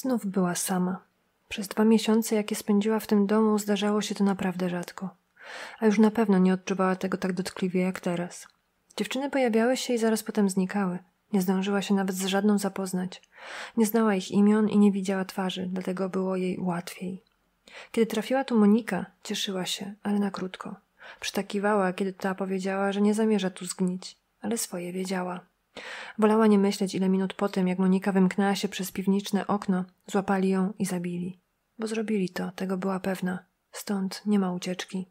Znów była sama. Przez dwa miesiące, jakie spędziła w tym domu, zdarzało się to naprawdę rzadko. A już na pewno nie odczuwała tego tak dotkliwie jak teraz. Dziewczyny pojawiały się i zaraz potem znikały. Nie zdążyła się nawet z żadną zapoznać. Nie znała ich imion i nie widziała twarzy, dlatego było jej łatwiej. Kiedy trafiła tu Monika, cieszyła się, ale na krótko. Przytakiwała, kiedy ta powiedziała, że nie zamierza tu zgnić, ale swoje wiedziała. Wolała nie myśleć, ile minut po tym, jak Monika wymknęła się przez piwniczne okno, złapali ją i zabili. Bo zrobili to, tego była pewna. Stąd nie ma ucieczki.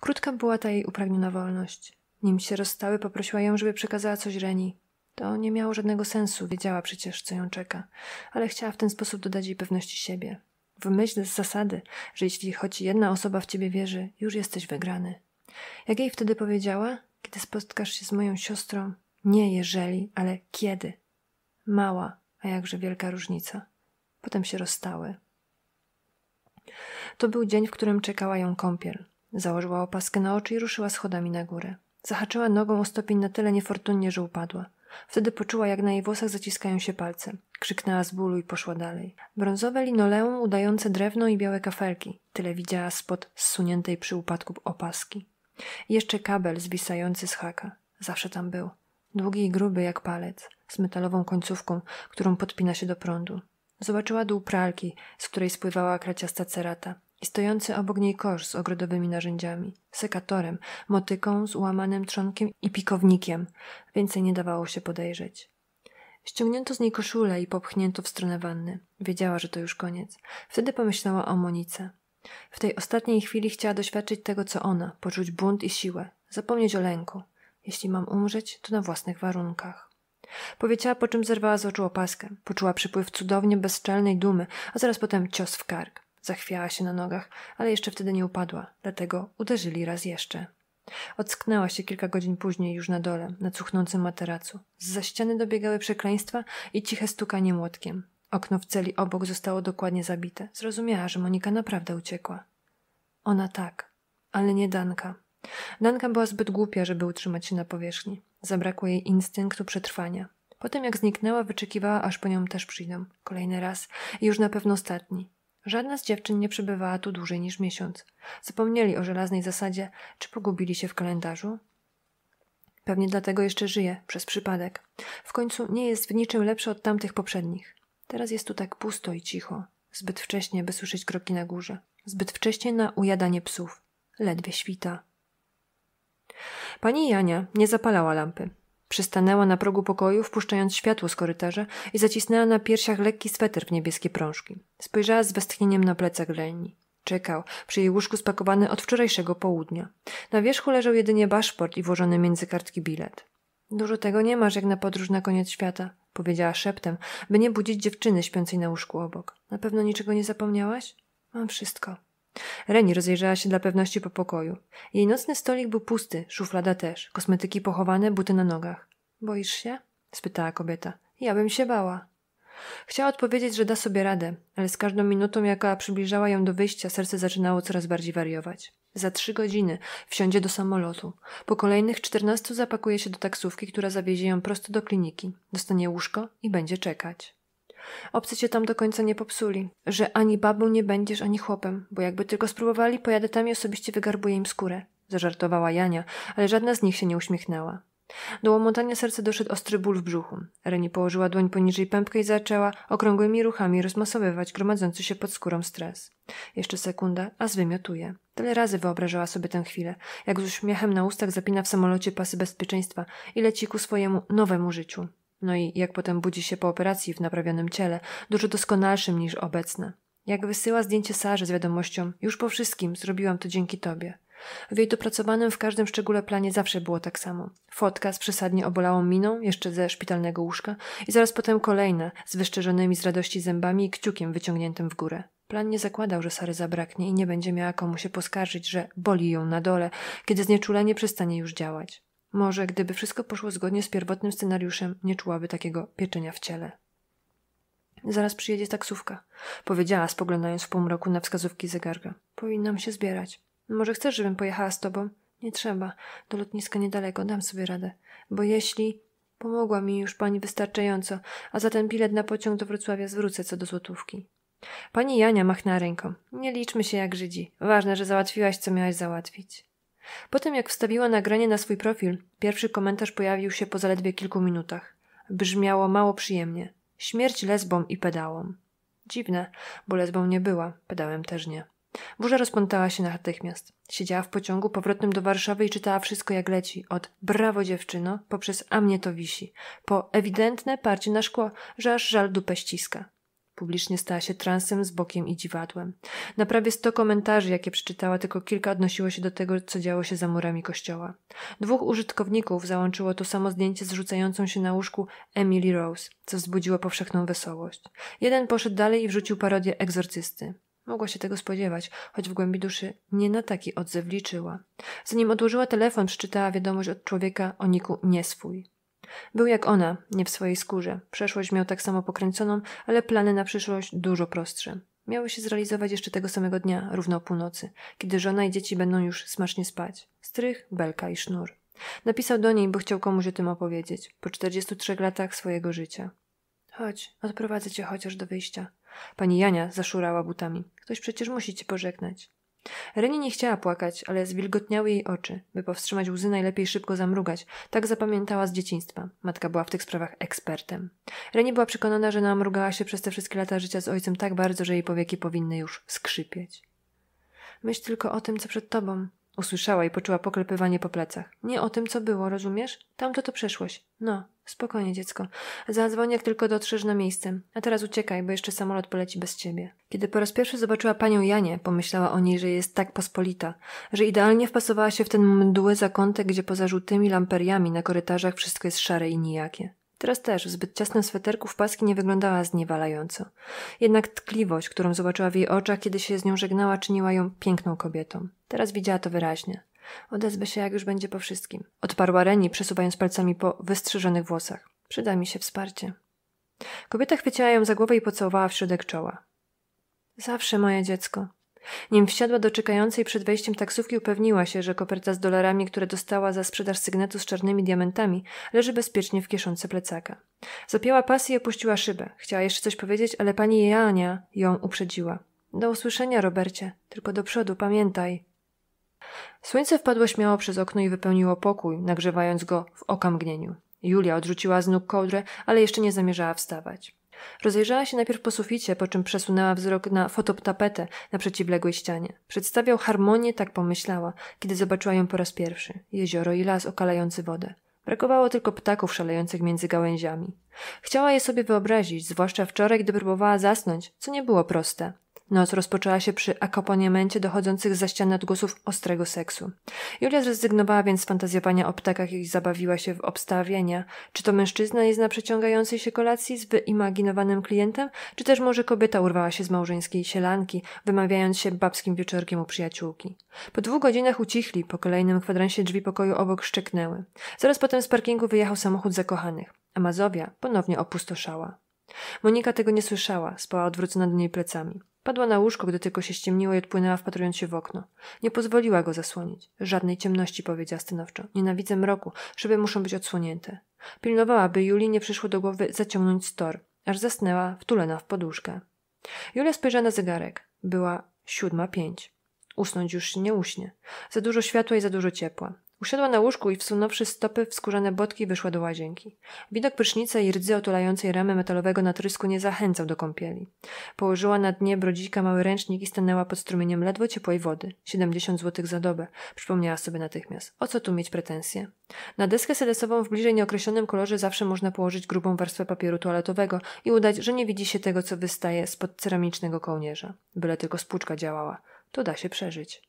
Krótka była ta jej upragniona wolność. Nim się rozstały, poprosiła ją, żeby przekazała coś Reni. To nie miało żadnego sensu, wiedziała przecież, co ją czeka, ale chciała w ten sposób dodać jej pewności siebie. W myśl z zasady, że jeśli choć jedna osoba w ciebie wierzy, już jesteś wygrany. Jak jej wtedy powiedziała, kiedy spotkasz się z moją siostrą, nie jeżeli, ale kiedy. Mała, a jakże wielka różnica. Potem się rozstały. To był dzień, w którym czekała ją kąpiel. Założyła opaskę na oczy i ruszyła schodami na górę. Zahaczyła nogą o stopień na tyle niefortunnie, że upadła. Wtedy poczuła, jak na jej włosach zaciskają się palce. Krzyknęła z bólu i poszła dalej. Brązowe linoleum udające drewno i białe kafelki. Tyle widziała spod zsuniętej przy upadku opaski. I jeszcze kabel zwisający z haka. Zawsze tam był długi i gruby jak palec, z metalową końcówką, którą podpina się do prądu. Zobaczyła dół pralki, z której spływała kraciasta cerata i stojący obok niej kosz z ogrodowymi narzędziami, sekatorem, motyką z ułamanym trzonkiem i pikownikiem. Więcej nie dawało się podejrzeć. Ściągnięto z niej koszulę i popchnięto w stronę wanny. Wiedziała, że to już koniec. Wtedy pomyślała o Monice. W tej ostatniej chwili chciała doświadczyć tego, co ona, poczuć bunt i siłę, zapomnieć o lęku. Jeśli mam umrzeć, to na własnych warunkach. Powiedziała, po czym zerwała z oczu opaskę. Poczuła przypływ cudownie bezczelnej dumy, a zaraz potem cios w kark. Zachwiała się na nogach, ale jeszcze wtedy nie upadła, dlatego uderzyli raz jeszcze. Ocknęła się kilka godzin później już na dole, na cuchnącym materacu. Z za ściany dobiegały przekleństwa i ciche stukanie młotkiem. Okno w celi obok zostało dokładnie zabite. Zrozumiała, że Monika naprawdę uciekła. Ona tak, ale nie Danka. Danka była zbyt głupia, żeby utrzymać się na powierzchni. Zabrakło jej instynktu przetrwania. Po tym jak zniknęła, wyczekiwała, aż po nią też przyjdą. Kolejny raz. I już na pewno ostatni. Żadna z dziewczyn nie przebywała tu dłużej niż miesiąc. Zapomnieli o żelaznej zasadzie, czy pogubili się w kalendarzu? Pewnie dlatego jeszcze żyje, przez przypadek. W końcu nie jest w niczym lepszy od tamtych poprzednich. Teraz jest tu tak pusto i cicho. Zbyt wcześnie, by słyszeć kroki na górze. Zbyt wcześnie na ujadanie psów. Ledwie świta. Pani Jania nie zapalała lampy. Przystanęła na progu pokoju, wpuszczając światło z korytarza i zacisnęła na piersiach lekki sweter w niebieskie prążki. Spojrzała z westchnieniem na plecach Leni. Czekał, przy jej łóżku spakowany od wczorajszego południa. Na wierzchu leżał jedynie baszport i włożony między kartki bilet. Dużo tego nie masz jak na podróż na koniec świata, powiedziała szeptem, by nie budzić dziewczyny śpiącej na łóżku obok. Na pewno niczego nie zapomniałaś? Mam wszystko. Reni rozejrzała się dla pewności po pokoju. Jej nocny stolik był pusty, szuflada też, kosmetyki pochowane, buty na nogach. Boisz się? spytała kobieta. Ja bym się bała. Chciała odpowiedzieć, że da sobie radę, ale z każdą minutą, jaka przybliżała ją do wyjścia, serce zaczynało coraz bardziej wariować. Za trzy godziny wsiądzie do samolotu. Po kolejnych czternastu zapakuje się do taksówki, która zawiezie ją prosto do kliniki. Dostanie łóżko i będzie czekać. Obcy cię tam do końca nie popsuli. Że ani babą nie będziesz, ani chłopem, bo jakby tylko spróbowali, pojadę tam i osobiście wygarbuję im skórę. Zażartowała Jania, ale żadna z nich się nie uśmiechnęła. Do łomotania serca doszedł ostry ból w brzuchu. Reni położyła dłoń poniżej pępka i zaczęła okrągłymi ruchami rozmasowywać gromadzący się pod skórą stres. Jeszcze sekunda, a zwymiotuje. Tyle razy wyobrażała sobie tę chwilę, jak z uśmiechem na ustach zapina w samolocie pasy bezpieczeństwa i leci ku swojemu nowemu życiu. No i jak potem budzi się po operacji w naprawionym ciele, dużo doskonalszym niż obecne. Jak wysyła zdjęcie Sarze z wiadomością, już po wszystkim zrobiłam to dzięki tobie. W jej dopracowanym w każdym szczególe planie zawsze było tak samo. Fotka z przesadnie obolałą miną, jeszcze ze szpitalnego łóżka, i zaraz potem kolejna, z wyszczerzonymi z radości zębami i kciukiem wyciągniętym w górę. Plan nie zakładał, że Sary zabraknie i nie będzie miała komu się poskarżyć, że boli ją na dole, kiedy znieczulenie przestanie już działać. Może gdyby wszystko poszło zgodnie z pierwotnym scenariuszem, nie czułaby takiego pieczenia w ciele. Zaraz przyjedzie taksówka, powiedziała, spoglądając w półmroku na wskazówki zegarka. Powinnam się zbierać. Może chcesz, żebym pojechała z tobą? Nie trzeba. Do lotniska niedaleko, dam sobie radę. Bo jeśli. Pomogła mi już pani wystarczająco, a za ten bilet na pociąg do Wrocławia zwrócę co do złotówki. Pani Jania machnęła ręką. Nie liczmy się jak Żydzi. Ważne, że załatwiłaś, co miałaś załatwić. Po tym jak wstawiła nagranie na swój profil, pierwszy komentarz pojawił się po zaledwie kilku minutach. Brzmiało mało przyjemnie. Śmierć lesbom i pedałom. Dziwne, bo lesbą nie była, pedałem też nie. Burza rozpątała się natychmiast. Siedziała w pociągu powrotnym do Warszawy i czytała wszystko jak leci. Od brawo dziewczyno, poprzez a mnie to wisi. Po ewidentne parcie na szkło, że aż żal dupę ściska. Publicznie stała się transem z bokiem i dziwadłem. Na prawie sto komentarzy, jakie przeczytała, tylko kilka odnosiło się do tego, co działo się za murami kościoła. Dwóch użytkowników załączyło to samo zdjęcie z rzucającą się na łóżku Emily Rose, co wzbudziło powszechną wesołość. Jeden poszedł dalej i wrzucił parodię egzorcysty. Mogła się tego spodziewać, choć w głębi duszy nie na taki odzew liczyła. Zanim odłożyła telefon, przeczytała wiadomość od człowieka o niku nieswój. Był jak ona, nie w swojej skórze. Przeszłość miał tak samo pokręconą, ale plany na przyszłość dużo prostsze. Miały się zrealizować jeszcze tego samego dnia, równo o północy, kiedy żona i dzieci będą już smacznie spać. Strych, belka i sznur. Napisał do niej, bo chciał komuś o tym opowiedzieć, po 43 latach swojego życia. Chodź, odprowadzę cię chociaż do wyjścia. Pani Jania zaszurała butami. Ktoś przecież musi cię pożegnać. Reni nie chciała płakać, ale zwilgotniały jej oczy. By powstrzymać łzy, najlepiej szybko zamrugać. Tak zapamiętała z dzieciństwa. Matka była w tych sprawach ekspertem. Reni była przekonana, że namrugała się przez te wszystkie lata życia z ojcem tak bardzo, że jej powieki powinny już skrzypieć. Myśl tylko o tym, co przed tobą, Usłyszała i poczuła poklepywanie po plecach. Nie o tym, co było, rozumiesz? Tamto to przeszłość. No, spokojnie, dziecko. Zadzwoń, jak tylko dotrzesz na miejsce. A teraz uciekaj, bo jeszcze samolot poleci bez ciebie. Kiedy po raz pierwszy zobaczyła panią Janie, pomyślała o niej, że jest tak pospolita, że idealnie wpasowała się w ten mdły zakątek, gdzie poza żółtymi lamperiami na korytarzach wszystko jest szare i nijakie. Teraz też w zbyt ciasnym sweterku w paski nie wyglądała zniewalająco. Jednak tkliwość, którą zobaczyła w jej oczach, kiedy się z nią żegnała, czyniła ją piękną kobietą. Teraz widziała to wyraźnie. Odezwę się, jak już będzie po wszystkim. Odparła Reni, przesuwając palcami po wystrzyżonych włosach. Przyda mi się wsparcie. Kobieta chwyciła ją za głowę i pocałowała w środek czoła. Zawsze moje dziecko, nim wsiadła do czekającej przed wejściem taksówki, upewniła się, że koperta z dolarami, które dostała za sprzedaż sygnetu z czarnymi diamentami, leży bezpiecznie w kieszonce plecaka. Zopięła pas i opuściła szybę. Chciała jeszcze coś powiedzieć, ale pani Jania ją uprzedziła. Do usłyszenia, Robercie. Tylko do przodu, pamiętaj. Słońce wpadło śmiało przez okno i wypełniło pokój, nagrzewając go w okamgnieniu. Julia odrzuciła z nóg kołdrę, ale jeszcze nie zamierzała wstawać. Rozejrzała się najpierw po suficie, po czym przesunęła wzrok na fotoptapetę na przeciwległej ścianie. Przedstawiał harmonię, tak pomyślała, kiedy zobaczyła ją po raz pierwszy. Jezioro i las okalający wodę. Brakowało tylko ptaków szalejących między gałęziami. Chciała je sobie wyobrazić, zwłaszcza wczoraj, gdy próbowała zasnąć, co nie było proste. Noc rozpoczęła się przy akompaniamencie dochodzących za ściany odgłosów ostrego seksu. Julia zrezygnowała więc z fantazjowania o ptakach i zabawiła się w obstawienia. Czy to mężczyzna jest na przeciągającej się kolacji z wyimaginowanym klientem, czy też może kobieta urwała się z małżeńskiej sielanki, wymawiając się babskim wieczorkiem u przyjaciółki. Po dwóch godzinach ucichli, po kolejnym kwadransie drzwi pokoju obok szczeknęły. Zaraz potem z parkingu wyjechał samochód zakochanych. a Mazowia ponownie opustoszała. Monika tego nie słyszała, spała odwrócona do niej plecami. Padła na łóżko, gdy tylko się ściemniło i odpłynęła, wpatrując się w okno. Nie pozwoliła go zasłonić. Żadnej ciemności, powiedziała stanowczo. Nienawidzę mroku. Szyby muszą być odsłonięte. Pilnowała, by Julii nie przyszło do głowy zaciągnąć stor, aż zasnęła, wtulona w poduszkę. Julia spojrzała na zegarek. Była siódma pięć. Usnąć już nie uśnie. Za dużo światła i za dużo ciepła. Usiadła na łóżku i wsunąwszy stopy w skórzane botki wyszła do łazienki. Widok prysznica i rdzy otulającej ramy metalowego natrysku nie zachęcał do kąpieli. Położyła na dnie brodzika mały ręcznik i stanęła pod strumieniem ledwo ciepłej wody. Siedemdziesiąt złotych za dobę. Przypomniała sobie natychmiast. O co tu mieć pretensje? Na deskę sedesową w bliżej nieokreślonym kolorze zawsze można położyć grubą warstwę papieru toaletowego i udać, że nie widzi się tego, co wystaje spod ceramicznego kołnierza. Byle tylko spłuczka działała to da się przeżyć.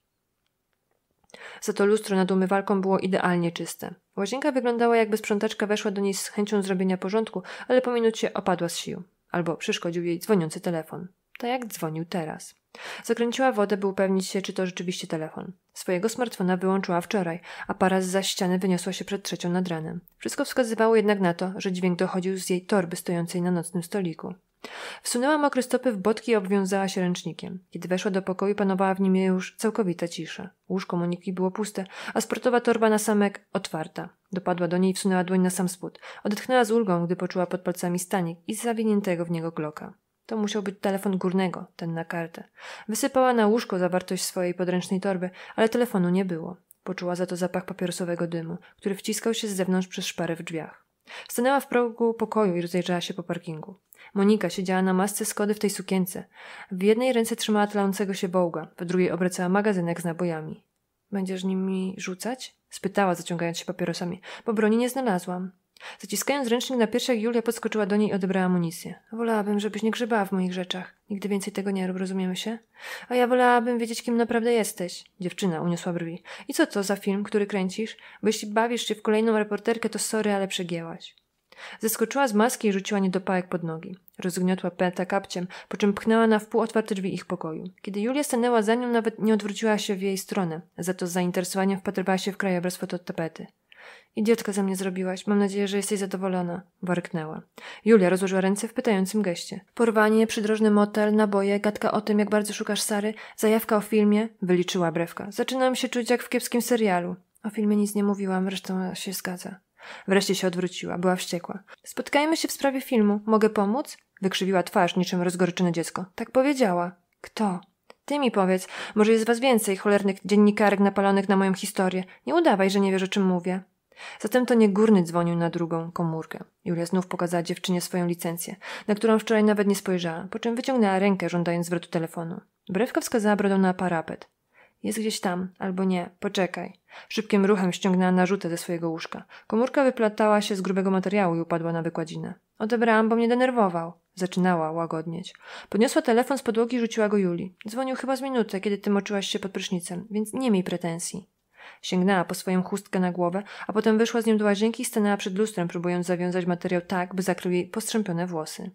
Za to lustro nad umywalką było idealnie czyste. Łazienka wyglądała jakby sprzątaczka weszła do niej z chęcią zrobienia porządku, ale po minucie opadła z sił. Albo przeszkodził jej dzwoniący telefon. Tak jak dzwonił teraz. Zakręciła wodę, by upewnić się, czy to rzeczywiście telefon. Swojego smartfona wyłączyła wczoraj, a para z za ściany wyniosła się przed trzecią nad ranem. Wszystko wskazywało jednak na to, że dźwięk dochodził z jej torby stojącej na nocnym stoliku. Wsunęła mokre stopy w botki i obwiązała się ręcznikiem. Kiedy weszła do pokoju, panowała w nim już całkowita cisza. Łóżko Moniki było puste, a sportowa torba na samek otwarta. Dopadła do niej i wsunęła dłoń na sam spód. Odetchnęła z ulgą, gdy poczuła pod palcami stanik i zawiniętego w niego gloka. To musiał być telefon górnego, ten na kartę. Wysypała na łóżko zawartość swojej podręcznej torby, ale telefonu nie było. Poczuła za to zapach papierosowego dymu, który wciskał się z zewnątrz przez szparę w drzwiach. Stanęła w progu pokoju i rozejrzała się po parkingu. Monika siedziała na masce Skody w tej sukience. W jednej ręce trzymała tlącego się bołga, w drugiej obracała magazynek z nabojami. Będziesz nimi rzucać? spytała, zaciągając się papierosami, bo broni nie znalazłam. Zaciskając ręcznik na piersiach, Julia podskoczyła do niej i odebrała amunicję. Wolałabym, żebyś nie grzebała w moich rzeczach. Nigdy więcej tego nie rób, rozumiemy się? A ja wolałabym wiedzieć, kim naprawdę jesteś. Dziewczyna uniosła brwi. I co to za film, który kręcisz? Bo jeśli bawisz się w kolejną reporterkę, to sorry, ale przegięłaś. Zeskoczyła z maski i rzuciła niedopałek pod nogi. Rozgniotła Peta kapciem, po czym pchnęła na wpół otwarte drzwi ich pokoju. Kiedy Julia stanęła za nią, nawet nie odwróciła się w jej stronę, za to z zainteresowaniem wpatrywała się w krajobraz fototapety. Idiotka ze mnie zrobiłaś. Mam nadzieję, że jesteś zadowolona. Warknęła. Julia rozłożyła ręce w pytającym geście. Porwanie, przydrożny motel, naboje, gadka o tym, jak bardzo szukasz Sary, zajawka o filmie. Wyliczyła brewka. Zaczynam się czuć jak w kiepskim serialu. O filmie nic nie mówiłam, zresztą się zgadza. Wreszcie się odwróciła, była wściekła. Spotkajmy się w sprawie filmu. Mogę pomóc? Wykrzywiła twarz niczym rozgoryczone dziecko. Tak powiedziała. Kto? Ty mi powiedz, może jest was więcej cholernych dziennikarek napalonych na moją historię. Nie udawaj, że nie wiesz o czym mówię. Zatem to nie górny dzwonił na drugą komórkę. Julia znów pokazała dziewczynie swoją licencję, na którą wczoraj nawet nie spojrzała, po czym wyciągnęła rękę, żądając zwrotu telefonu. Brewka wskazała brodą na parapet. Jest gdzieś tam, albo nie, poczekaj. Szybkim ruchem ściągnęła narzutę ze swojego łóżka. Komórka wyplatała się z grubego materiału i upadła na wykładzinę. Odebrałam, bo mnie denerwował. Zaczynała łagodnieć. Podniosła telefon z podłogi i rzuciła go Julii. Dzwonił chyba z minuty, kiedy ty moczyłaś się pod prysznicem, więc nie miej pretensji. Sięgnęła po swoją chustkę na głowę, a potem wyszła z nią do łazienki i stanęła przed lustrem, próbując zawiązać materiał tak, by zakrył jej postrzępione włosy.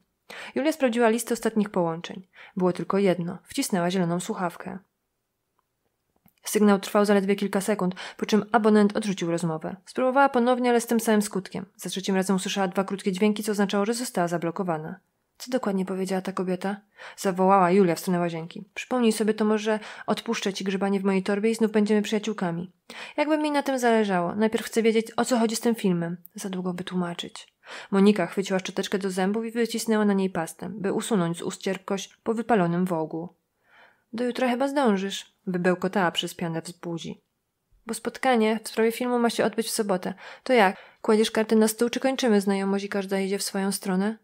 Julia sprawdziła listę ostatnich połączeń. Było tylko jedno. Wcisnęła zieloną słuchawkę. Sygnał trwał zaledwie kilka sekund, po czym abonent odrzucił rozmowę. Spróbowała ponownie, ale z tym samym skutkiem. Za trzecim razem usłyszała dwa krótkie dźwięki, co oznaczało, że została zablokowana. Co dokładnie powiedziała ta kobieta? Zawołała Julia w stronę łazienki. Przypomnij sobie to może odpuszczę ci grzebanie w mojej torbie i znów będziemy przyjaciółkami. Jakby mi na tym zależało. Najpierw chcę wiedzieć, o co chodzi z tym filmem. Za długo by tłumaczyć. Monika chwyciła szczoteczkę do zębów i wycisnęła na niej pastę, by usunąć z ust cierpkość po wypalonym wogu. Do jutra chyba zdążysz, bełkotała przez pianę wzbudzi. Bo spotkanie w sprawie filmu ma się odbyć w sobotę. To jak? Kładziesz karty na stół, czy kończymy znajomość i każda idzie w swoją stronę?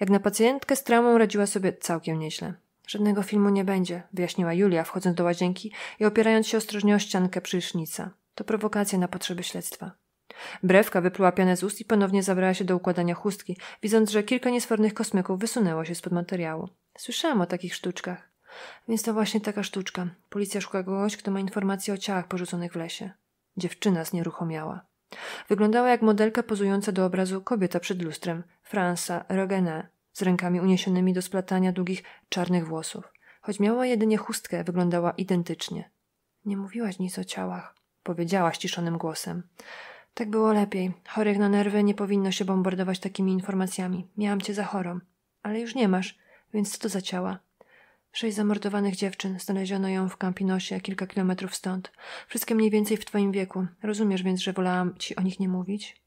Jak na pacjentkę z traumą radziła sobie całkiem nieźle. Żadnego filmu nie będzie, wyjaśniła Julia, wchodząc do łazienki i opierając się ostrożnie o ściankę prysznica. To prowokacja na potrzeby śledztwa. Brewka wypluła pianę z ust i ponownie zabrała się do układania chustki, widząc, że kilka niesfornych kosmyków wysunęło się spod materiału. Słyszałam o takich sztuczkach. Więc to właśnie taka sztuczka. Policja szuka kogoś, kto ma informacje o ciałach porzuconych w lesie. Dziewczyna znieruchomiała. Wyglądała jak modelka pozująca do obrazu kobieta przed lustrem, Fransa Rogena, z rękami uniesionymi do splatania długich, czarnych włosów. Choć miała jedynie chustkę, wyglądała identycznie. Nie mówiłaś nic o ciałach, powiedziała ściszonym głosem. Tak było lepiej. Chorych na nerwy nie powinno się bombardować takimi informacjami. Miałam cię za chorą. Ale już nie masz, więc co to za ciała? Sześć zamordowanych dziewczyn. Znaleziono ją w Campinosie, kilka kilometrów stąd. Wszystkie mniej więcej w twoim wieku. Rozumiesz więc, że wolałam ci o nich nie mówić?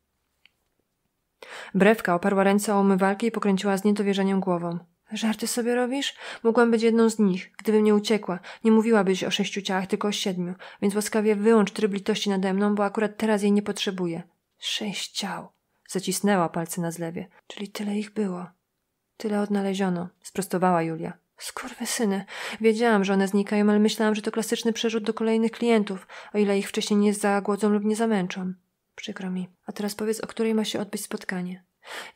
Brewka oparła ręce o umywalkę i pokręciła z niedowierzeniem głową. Żarty sobie robisz? Mogłam być jedną z nich. Gdybym nie uciekła, nie mówiłabyś o sześciu ciałach, tylko o siedmiu, więc łaskawie wyłącz tryb litości nade mną, bo akurat teraz jej nie potrzebuję. Sześć ciał. Zacisnęła palce na zlewie. Czyli tyle ich było. Tyle odnaleziono, sprostowała Julia. Skurwysyny. Wiedziałam, że one znikają, ale myślałam, że to klasyczny przerzut do kolejnych klientów, o ile ich wcześniej nie zagłodzą lub nie zamęczą. Przykro mi. A teraz powiedz, o której ma się odbyć spotkanie.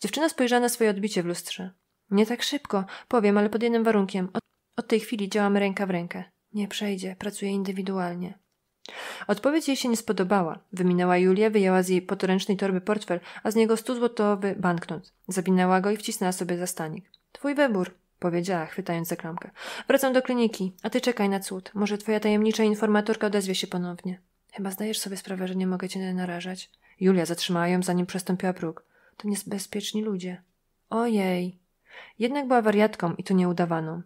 Dziewczyna spojrzała na swoje odbicie w lustrze. Nie tak szybko, powiem, ale pod jednym warunkiem. Od, od tej chwili działamy ręka w rękę. Nie przejdzie, pracuję indywidualnie. Odpowiedź jej się nie spodobała. Wyminęła Julię, wyjęła z jej potoręcznej torby portfel, a z niego stu złotowy banknot. Zawinęła go i wcisnęła sobie za stanik. Twój wybór, powiedziała, chwytając za klamkę. Wracam do kliniki, a ty czekaj na cud. Może twoja tajemnicza informatorka odezwie się ponownie. Chyba zdajesz sobie sprawę, że nie mogę cię narażać. Julia zatrzymała ją, zanim przestąpiła próg. To niebezpieczni ludzie. Ojej. Jednak była wariatką i to nie udawaną.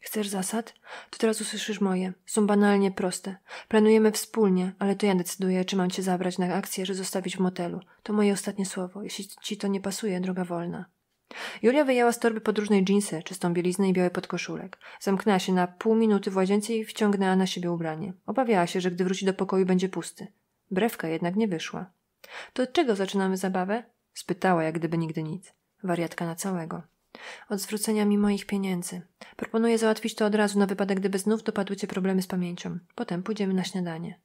Chcesz zasad? To teraz usłyszysz moje. Są banalnie proste. Planujemy wspólnie, ale to ja decyduję, czy mam cię zabrać na akcję, czy zostawić w motelu. To moje ostatnie słowo. Jeśli ci to nie pasuje, droga wolna. Julia wyjęła z torby podróżnej dżinsy, czystą bieliznę i biały podkoszulek. Zamknęła się na pół minuty w łazience i wciągnęła na siebie ubranie. Obawiała się, że gdy wróci do pokoju będzie pusty. Brewka jednak nie wyszła. To od czego zaczynamy zabawę? Spytała, jak gdyby nigdy nic. Wariatka na całego. Od zwrócenia mi moich pieniędzy. Proponuję załatwić to od razu na wypadek, gdyby znów dopadły cię problemy z pamięcią. Potem pójdziemy na śniadanie.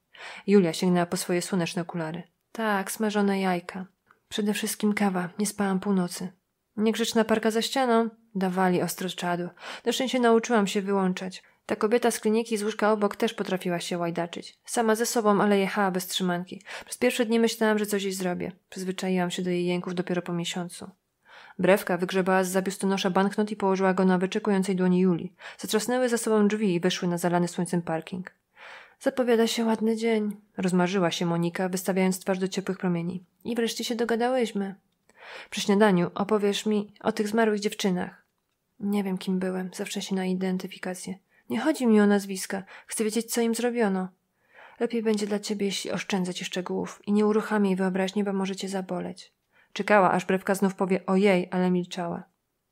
Julia sięgnęła po swoje słoneczne okulary. Tak, smażone jajka. Przede wszystkim kawa. Nie spałam północy. Niegrzeczna parka za ścianą dawali ostro czadu. Na szczęście nauczyłam się wyłączać. Ta kobieta z kliniki z łóżka obok też potrafiła się łajdaczyć. Sama ze sobą, ale jechała bez trzymanki. Przez pierwsze dni myślałam, że coś jej zrobię. Przyzwyczaiłam się do jej jęków dopiero po miesiącu. Brewka wygrzebała z zabiustonosza banknot i położyła go na wyczekującej dłoni Julii. Zatrzasnęły za sobą drzwi i wyszły na zalany słońcem parking. Zapowiada się ładny dzień, rozmarzyła się Monika, wystawiając twarz do ciepłych promieni. I wreszcie się dogadałyśmy. Przy śniadaniu opowiesz mi o tych zmarłych dziewczynach. Nie wiem, kim byłem, zawsze się na identyfikację. Nie chodzi mi o nazwiska, chcę wiedzieć, co im zrobiono. Lepiej będzie dla ciebie, jeśli oszczędzę ci szczegółów i nie uruchamię jej wyobraźni, bo może cię zaboleć. Czekała, aż brewka znów powie o jej, ale milczała.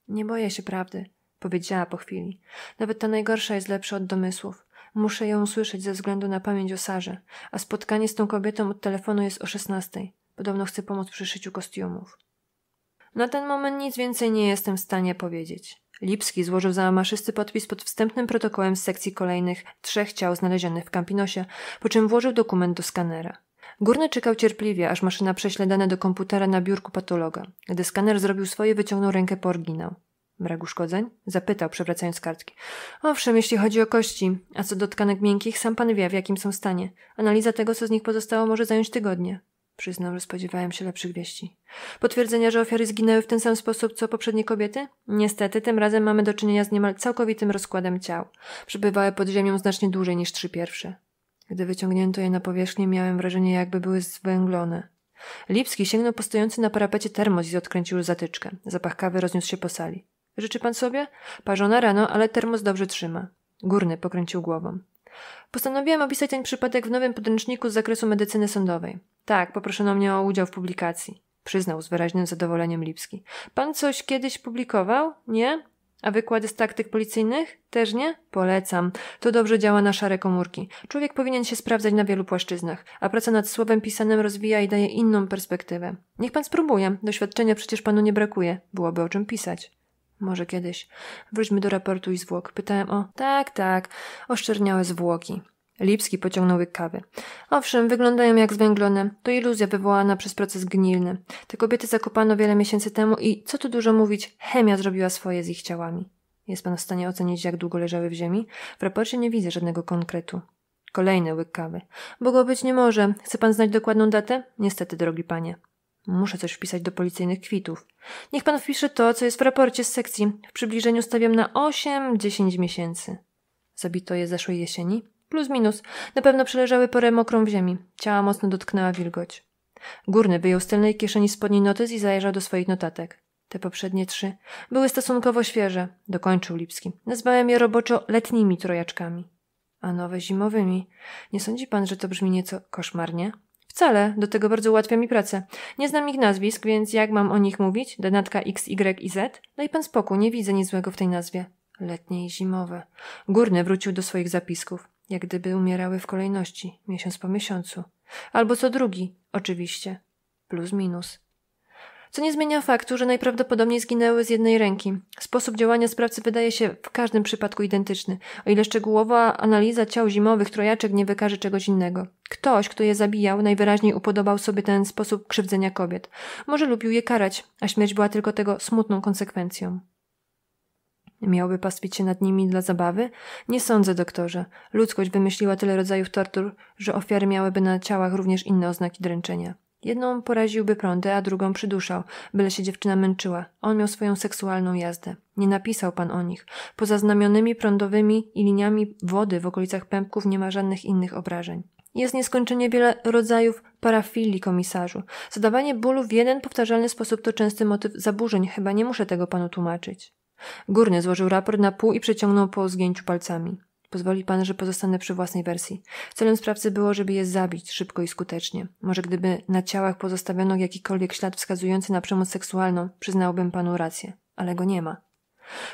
Nie boję się prawdy, powiedziała po chwili. Nawet ta najgorsza jest lepsza od domysłów. Muszę ją usłyszeć ze względu na pamięć o Sarze, a spotkanie z tą kobietą od telefonu jest o szesnastej. Podobno chcę pomóc przy szyciu kostiumów. Na ten moment nic więcej nie jestem w stanie powiedzieć. Lipski złożył maszysty podpis pod wstępnym protokołem z sekcji kolejnych trzech ciał znalezionych w Kampinosie, po czym włożył dokument do skanera. Górny czekał cierpliwie, aż maszyna prześle dane do komputera na biurku patologa. Gdy skaner zrobił swoje, wyciągnął rękę po oryginał. Brak uszkodzeń? Zapytał, przewracając kartki. Owszem, jeśli chodzi o kości. A co do tkanek miękkich, sam pan wie, w jakim są stanie. Analiza tego, co z nich pozostało, może zająć tygodnie. Przyznał, że spodziewałem się lepszych wieści. Potwierdzenia, że ofiary zginęły w ten sam sposób, co poprzednie kobiety? Niestety, tym razem mamy do czynienia z niemal całkowitym rozkładem ciał. Przebywały pod ziemią znacznie dłużej niż trzy pierwsze. Gdy wyciągnięto je na powierzchnię, miałem wrażenie, jakby były zwęglone. Lipski sięgnął po stojący na parapecie termos i odkręcił zatyczkę. Zapach kawy rozniósł się po sali. Życzy pan sobie? Parzona rano, ale termos dobrze trzyma. Górny pokręcił głową. Postanowiłam opisać ten przypadek w nowym podręczniku z zakresu medycyny sądowej. Tak, poproszono mnie o udział w publikacji. Przyznał z wyraźnym zadowoleniem Lipski. Pan coś kiedyś publikował? Nie? A wykłady z taktyk policyjnych? Też nie? Polecam. To dobrze działa na szare komórki. Człowiek powinien się sprawdzać na wielu płaszczyznach, a praca nad słowem pisanym rozwija i daje inną perspektywę. Niech pan spróbuje. Doświadczenia przecież panu nie brakuje. Byłoby o czym pisać. Może kiedyś. Wróćmy do raportu i zwłok. Pytałem o... Tak, tak. Oszczerniałe zwłoki. Lipski pociągnął łyk kawy. Owszem, wyglądają jak zwęglone. To iluzja wywołana przez proces gnilny. Te kobiety zakopano wiele miesięcy temu i, co tu dużo mówić, chemia zrobiła swoje z ich ciałami. Jest pan w stanie ocenić, jak długo leżały w ziemi? W raporcie nie widzę żadnego konkretu. Kolejny łyk kawy. Bo go być nie może. Chce pan znać dokładną datę? Niestety, drogi panie. Muszę coś wpisać do policyjnych kwitów. Niech pan wpisze to, co jest w raporcie z sekcji. W przybliżeniu stawiam na 8-10 miesięcy. Zabito je zeszłej jesieni? Plus minus. Na pewno przeleżały porę mokrą w ziemi. Ciała mocno dotknęła wilgoć. Górny wyjął z tylnej kieszeni spodni notes i zajrzał do swoich notatek. Te poprzednie trzy były stosunkowo świeże, dokończył Lipski. Nazwałem je roboczo letnimi trojaczkami. A nowe zimowymi. Nie sądzi pan, że to brzmi nieco koszmarnie? Wcale, do tego bardzo ułatwia mi pracę. Nie znam ich nazwisk, więc jak mam o nich mówić? Denatka X, Y i Z? Daj pan spokój, nie widzę nic złego w tej nazwie. Letnie i zimowe. Górny wrócił do swoich zapisków, jak gdyby umierały w kolejności, miesiąc po miesiącu. Albo co drugi, oczywiście. Plus minus. Co nie zmienia faktu, że najprawdopodobniej zginęły z jednej ręki. Sposób działania sprawcy wydaje się w każdym przypadku identyczny, o ile szczegółowa analiza ciał zimowych trojaczek nie wykaże czegoś innego. Ktoś, kto je zabijał, najwyraźniej upodobał sobie ten sposób krzywdzenia kobiet. Może lubił je karać, a śmierć była tylko tego smutną konsekwencją. Miałby pastwić się nad nimi dla zabawy? Nie sądzę, doktorze. Ludzkość wymyśliła tyle rodzajów tortur, że ofiary miałyby na ciałach również inne oznaki dręczenia. Jedną poraziłby prądę, a drugą przyduszał, byle się dziewczyna męczyła. On miał swoją seksualną jazdę. Nie napisał pan o nich. Poza znamionymi prądowymi i liniami wody w okolicach pępków nie ma żadnych innych obrażeń. Jest nieskończenie wiele rodzajów parafilii komisarzu. Zadawanie bólu w jeden powtarzalny sposób to częsty motyw zaburzeń, chyba nie muszę tego panu tłumaczyć. Górny złożył raport na pół i przeciągnął po zgięciu palcami. Pozwoli pan, że pozostanę przy własnej wersji. Celem sprawcy było, żeby je zabić szybko i skutecznie. Może gdyby na ciałach pozostawiono jakikolwiek ślad wskazujący na przemoc seksualną, przyznałbym panu rację, ale go nie ma.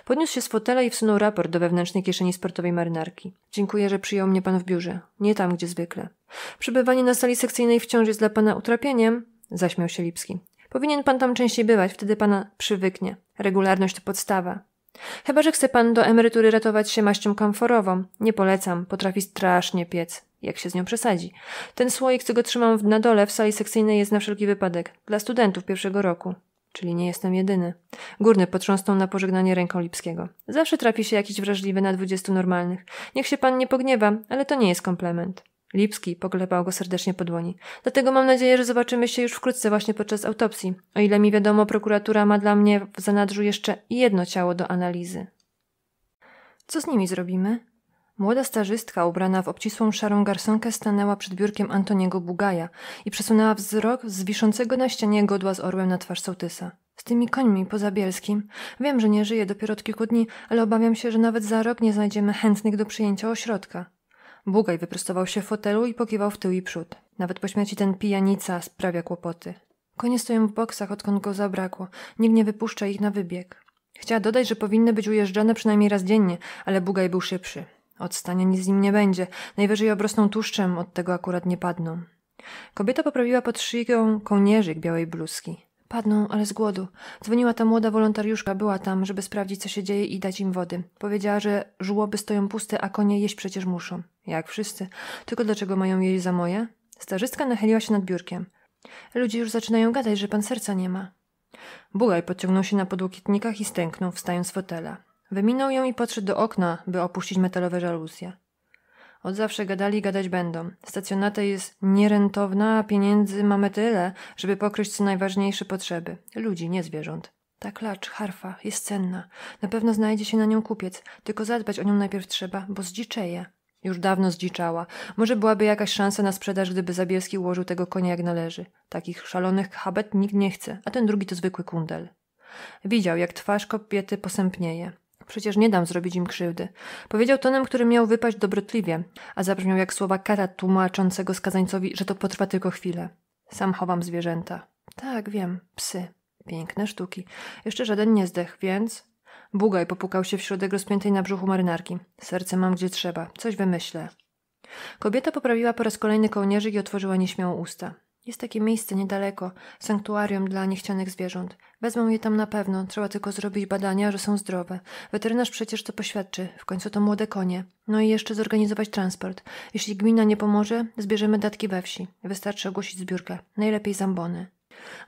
Podniósł się z fotela i wsunął raport do wewnętrznej kieszeni sportowej marynarki. Dziękuję, że przyjął mnie pan w biurze. Nie tam, gdzie zwykle. Przybywanie na sali sekcyjnej wciąż jest dla pana utrapieniem, zaśmiał się Lipski. Powinien pan tam częściej bywać, wtedy pana przywyknie. Regularność to podstawa. Chyba, że chce pan do emerytury ratować się maścią kamforową. Nie polecam, potrafi strasznie piec, jak się z nią przesadzi. Ten słoik, co go trzymam na dole w sali sekcyjnej jest na wszelki wypadek, dla studentów pierwszego roku. Czyli nie jestem jedyny. Górny potrząsnął na pożegnanie ręką Lipskiego. Zawsze trafi się jakiś wrażliwy na dwudziestu normalnych. Niech się pan nie pogniewa, ale to nie jest komplement. Lipski poklepał go serdecznie po dłoni. Dlatego mam nadzieję, że zobaczymy się już wkrótce właśnie podczas autopsji. O ile mi wiadomo, prokuratura ma dla mnie w zanadrzu jeszcze jedno ciało do analizy. Co z nimi zrobimy? Młoda starzystka ubrana w obcisłą szarą garsonkę, stanęła przed biurkiem Antoniego Bugaja i przesunęła wzrok z wiszącego na ścianie godła z orłem na twarz sołtysa. Z tymi końmi poza Bielskim. Wiem, że nie żyje dopiero od kilku dni, ale obawiam się, że nawet za rok nie znajdziemy chętnych do przyjęcia ośrodka. Bugaj wyprostował się w fotelu i pokiwał w tył i przód. Nawet po śmierci ten pijanica sprawia kłopoty. Konie stoją w boksach, odkąd go zabrakło. Nikt nie wypuszcza ich na wybieg. Chciała dodać, że powinny być ujeżdżane przynajmniej raz dziennie, ale Bugaj był szybszy. Odstania nic z nim nie będzie. Najwyżej obrosną tłuszczem, od tego akurat nie padną. Kobieta poprawiła pod szyją kołnierzyk białej bluzki. Padną, ale z głodu. Dzwoniła ta młoda wolontariuszka, była tam, żeby sprawdzić, co się dzieje i dać im wody. Powiedziała, że żłoby stoją puste, a konie jeść przecież muszą. Jak wszyscy. Tylko dlaczego mają jeść za moje? Starzystka nachyliła się nad biurkiem. Ludzie już zaczynają gadać, że pan serca nie ma. Bugaj podciągnął się na podłokietnikach i stęknął, wstając z fotela. Wyminął ją i podszedł do okna, by opuścić metalowe żaluzje. Od zawsze gadali gadać będą. Stacjonata jest nierentowna, a pieniędzy mamy tyle, żeby pokryć co najważniejsze potrzeby. Ludzi, nie zwierząt. Ta klacz, harfa, jest cenna. Na pewno znajdzie się na nią kupiec, tylko zadbać o nią najpierw trzeba, bo zdziczeje. Już dawno zdziczała. Może byłaby jakaś szansa na sprzedaż, gdyby Zabielski ułożył tego konia jak należy. Takich szalonych habet nikt nie chce, a ten drugi to zwykły kundel. Widział, jak twarz kobiety posępnieje. Przecież nie dam zrobić im krzywdy. Powiedział tonem, który miał wypaść dobrotliwie, a zabrzmiał jak słowa kara tłumaczącego skazańcowi, że to potrwa tylko chwilę. Sam chowam zwierzęta. Tak, wiem, psy. Piękne sztuki. Jeszcze żaden nie zdech, więc... Bugaj popukał się w środek rozpiętej na brzuchu marynarki. Serce mam gdzie trzeba. Coś wymyślę. Kobieta poprawiła po raz kolejny kołnierzyk i otworzyła nieśmiało usta. Jest takie miejsce niedaleko, sanktuarium dla niechcianych zwierząt. Wezmą je tam na pewno, trzeba tylko zrobić badania, że są zdrowe. Weterynarz przecież to poświadczy, w końcu to młode konie. No i jeszcze zorganizować transport. Jeśli gmina nie pomoże, zbierzemy datki we wsi. Wystarczy ogłosić zbiórkę, najlepiej zambony.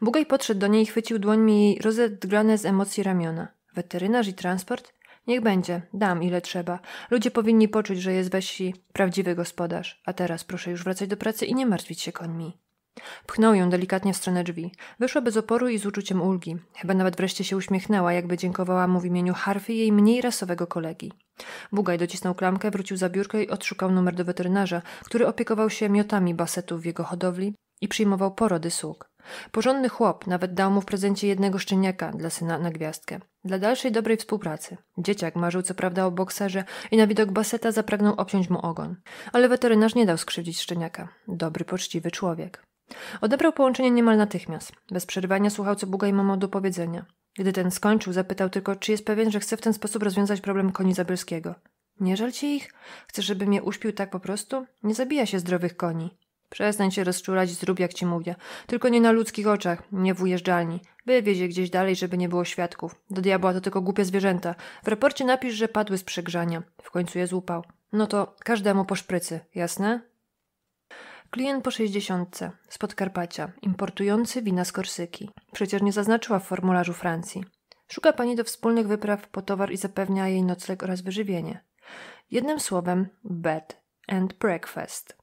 Bugaj podszedł do niej i chwycił dłońmi jej rozedgrane z emocji ramiona. Weterynarz i transport? Niech będzie, dam ile trzeba. Ludzie powinni poczuć, że jest we wsi prawdziwy gospodarz. A teraz proszę już wracać do pracy i nie martwić się końmi. Pchnął ją delikatnie w stronę drzwi. Wyszła bez oporu i z uczuciem ulgi. Chyba nawet wreszcie się uśmiechnęła, jakby dziękowała mu w imieniu Harfy jej mniej rasowego kolegi. Bugaj docisnął klamkę, wrócił za biurkę i odszukał numer do weterynarza, który opiekował się miotami basetów w jego hodowli i przyjmował porody sług. Porządny chłop nawet dał mu w prezencie jednego szczeniaka dla syna na gwiazdkę. Dla dalszej dobrej współpracy. Dzieciak marzył co prawda o bokserze i na widok baseta zapragnął obciąć mu ogon. Ale weterynarz nie dał skrzywdzić szczeniaka. Dobry, poczciwy człowiek. Odebrał połączenie niemal natychmiast. Bez przerwania słuchał, co Bugaj ma do powiedzenia. Gdy ten skończył, zapytał tylko, czy jest pewien, że chce w ten sposób rozwiązać problem koni Zabelskiego. Nie żal ci ich? Chcesz, żeby mnie uśpił tak po prostu? Nie zabija się zdrowych koni. Przestań się rozczulać, zrób jak ci mówię. Tylko nie na ludzkich oczach, nie w ujeżdżalni. Wywieź je gdzieś dalej, żeby nie było świadków. Do diabła to tylko głupie zwierzęta. W raporcie napisz, że padły z przegrzania. W końcu je złupał. No to każdemu po szprycy, jasne? Klient po 60 z Podkarpacia, importujący wina z Korsyki. Przecież nie zaznaczyła w formularzu Francji. Szuka pani do wspólnych wypraw po towar i zapewnia jej nocleg oraz wyżywienie. Jednym słowem bed and breakfast.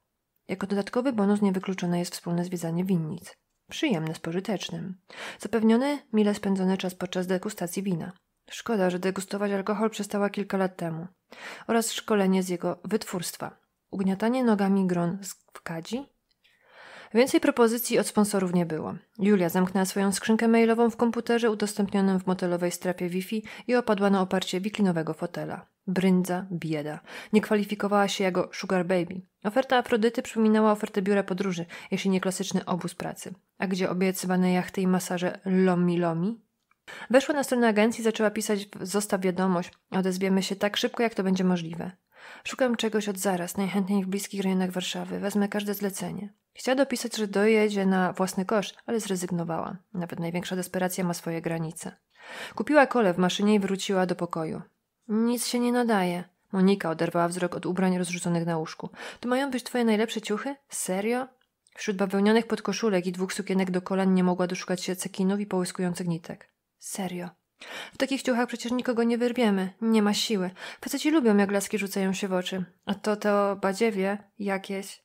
Jako dodatkowy bonus niewykluczone jest wspólne zwiedzanie winnic. Przyjemne z pożytecznym. Zapewniony mile spędzony czas podczas degustacji wina. Szkoda, że degustować alkohol przestała kilka lat temu. Oraz szkolenie z jego wytwórstwa, Ugniatanie nogami gron w kadzi? Więcej propozycji od sponsorów nie było. Julia zamknęła swoją skrzynkę mailową w komputerze udostępnionym w motelowej strapie Wi-Fi i opadła na oparcie wiklinowego fotela. Bryndza, bieda. Nie kwalifikowała się jako sugar baby. Oferta Afrodyty przypominała ofertę biura podróży, jeśli nie klasyczny obóz pracy. A gdzie obiecywane jachty i masaże lomi lomi? Weszła na stronę agencji i zaczęła pisać zostaw wiadomość. Odezwiemy się tak szybko, jak to będzie możliwe. Szukam czegoś od zaraz, najchętniej w bliskich rejonach Warszawy. Wezmę każde zlecenie. Chciała dopisać, że dojedzie na własny kosz, ale zrezygnowała. Nawet największa desperacja ma swoje granice. Kupiła kole w maszynie i wróciła do pokoju. Nic się nie nadaje. Monika oderwała wzrok od ubrań rozrzuconych na łóżku. To mają być twoje najlepsze ciuchy? Serio? Wśród bawełnianych podkoszulek i dwóch sukienek do kolan nie mogła doszukać się cekinów i połyskujących nitek. Serio. W takich ciuchach przecież nikogo nie wyrwiemy, nie ma siły. Faceci lubią, jak laski rzucają się w oczy. A to to badziewie jakieś.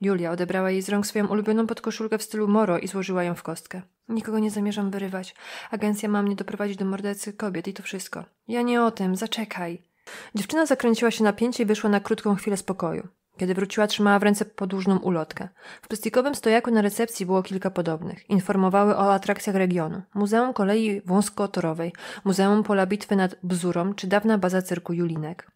Julia odebrała jej z rąk swoją ulubioną podkoszulkę w stylu moro i złożyła ją w kostkę. Nikogo nie zamierzam wyrywać. Agencja ma mnie doprowadzić do mordercy kobiet i to wszystko. Ja nie o tym, zaczekaj. Dziewczyna zakręciła się na pięcie i wyszła na krótką chwilę spokoju. Kiedy wróciła, trzymała w ręce podłużną ulotkę. W plastikowym stojaku na recepcji było kilka podobnych. Informowały o atrakcjach regionu. Muzeum Kolei Wąskotorowej, Muzeum Pola Bitwy nad Bzurą czy dawna baza cyrku Julinek.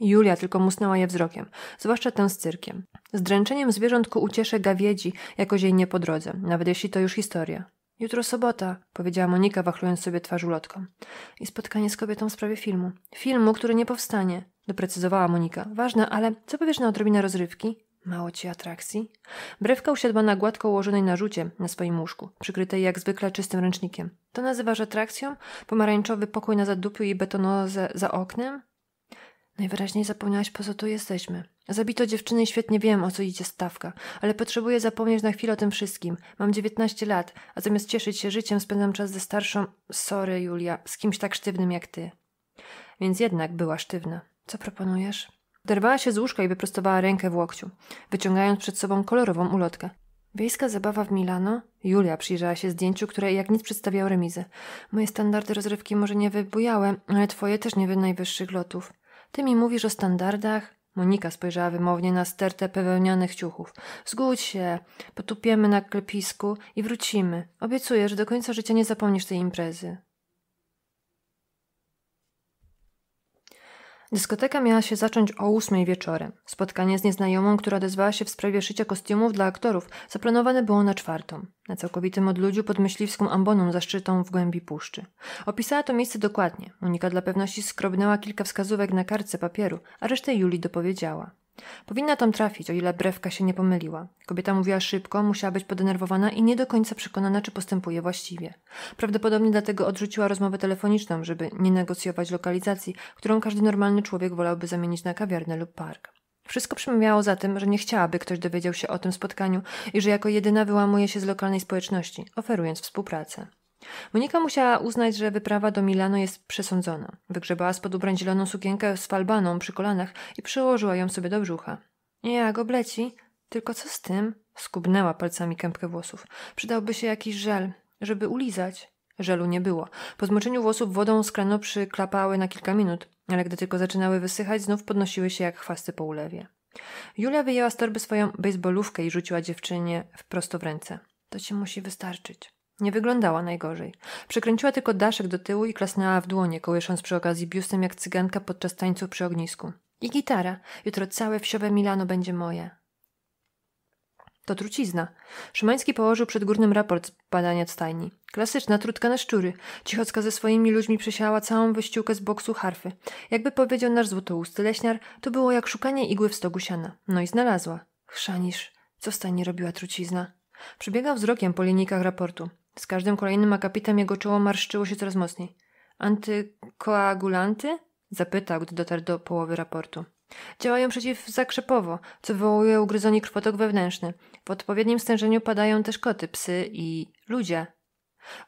Julia tylko musnęła je wzrokiem, zwłaszcza tę z cyrkiem. Z dręczeniem zwierząt ku uciesze gawiedzi jakoś jej nie po drodze, nawet jeśli to już historia. Jutro sobota, powiedziała Monika, wachlując sobie twarz ulotką. I spotkanie z kobietą w sprawie filmu. Filmu, który nie powstanie, doprecyzowała Monika. Ważne, ale co powiesz na odrobinę rozrywki? Mało ci atrakcji? Brewka usiadła na gładko ułożonej narzucie na swoim łóżku, przykrytej jak zwykle czystym ręcznikiem. To nazywasz atrakcją? Pomarańczowy pokój na zadupiu i betono za, za oknem? Najwyraźniej zapomniałaś, po co tu jesteśmy. Zabito dziewczyny i świetnie wiem, o co idzie stawka, ale potrzebuję zapomnieć na chwilę o tym wszystkim. Mam dziewiętnaście lat, a zamiast cieszyć się życiem, spędzam czas ze starszą, sorry Julia, z kimś tak sztywnym jak ty. Więc jednak była sztywna. Co proponujesz? Derwała się z łóżka i wyprostowała rękę w łokciu, wyciągając przed sobą kolorową ulotkę. Wiejska zabawa w Milano? Julia przyjrzała się zdjęciu, które jak nic przedstawiało remizę. Moje standardy rozrywki może nie wybujałem, ale twoje też nie wy najwyższych lotów. Ty mi mówisz o standardach, Monika spojrzała wymownie na stertę pewełnianych ciuchów. Zgódź się, potupiemy na klepisku i wrócimy. Obiecuję, że do końca życia nie zapomnisz tej imprezy. Dyskoteka miała się zacząć o ósmej wieczorem. Spotkanie z nieznajomą, która odezwała się w sprawie szycia kostiumów dla aktorów, zaplanowane było na czwartą, na całkowitym odludziu pod myśliwską amboną zaszczytą w głębi puszczy. Opisała to miejsce dokładnie. Monika dla pewności skrobnęła kilka wskazówek na kartce papieru, a resztę Julii dopowiedziała. Powinna tam trafić, o ile brewka się nie pomyliła. Kobieta mówiła szybko, musiała być podenerwowana i nie do końca przekonana, czy postępuje właściwie. Prawdopodobnie dlatego odrzuciła rozmowę telefoniczną, żeby nie negocjować lokalizacji, którą każdy normalny człowiek wolałby zamienić na kawiarnę lub park. Wszystko przemawiało za tym, że nie chciałaby ktoś dowiedział się o tym spotkaniu i że jako jedyna wyłamuje się z lokalnej społeczności, oferując współpracę. Monika musiała uznać, że wyprawa do Milano jest przesądzona. Wygrzebała spod ubrań zieloną sukienkę z falbaną przy kolanach i przyłożyła ją sobie do brzucha. Jak gobleci, Tylko co z tym? Skubnęła palcami kępkę włosów. Przydałby się jakiś żel, żeby ulizać. Żelu nie było. Po zmoczeniu włosów wodą z kranu przyklapały na kilka minut, ale gdy tylko zaczynały wysychać, znów podnosiły się jak chwasty po ulewie. Julia wyjęła z torby swoją bejsbolówkę i rzuciła dziewczynie wprost w ręce. To ci musi wystarczyć. Nie wyglądała najgorzej. Przekręciła tylko daszek do tyłu i klasnęła w dłonie, kołysząc przy okazji biustem jak cyganka podczas tańców przy ognisku. I gitara. Jutro całe wsiowe Milano będzie moje. To trucizna. Szymański położył przed górnym raport z badania stajni. Klasyczna trutka na szczury. Cichocka ze swoimi ludźmi przesiała całą wyściółkę z boksu harfy. Jakby powiedział nasz złotousty leśniar, to było jak szukanie igły w stogu siana. No i znalazła. Chrzanisz. Co stajni robiła trucizna? Przebiegał wzrokiem po linijkach raportu. Z każdym kolejnym akapitem jego czoło marszczyło się coraz mocniej. Antykoagulanty? Zapytał, gdy dotarł do połowy raportu. Działają przeciwzakrzepowo, co wywołuje ugryzoni krwotok wewnętrzny. W odpowiednim stężeniu padają też koty, psy i ludzie.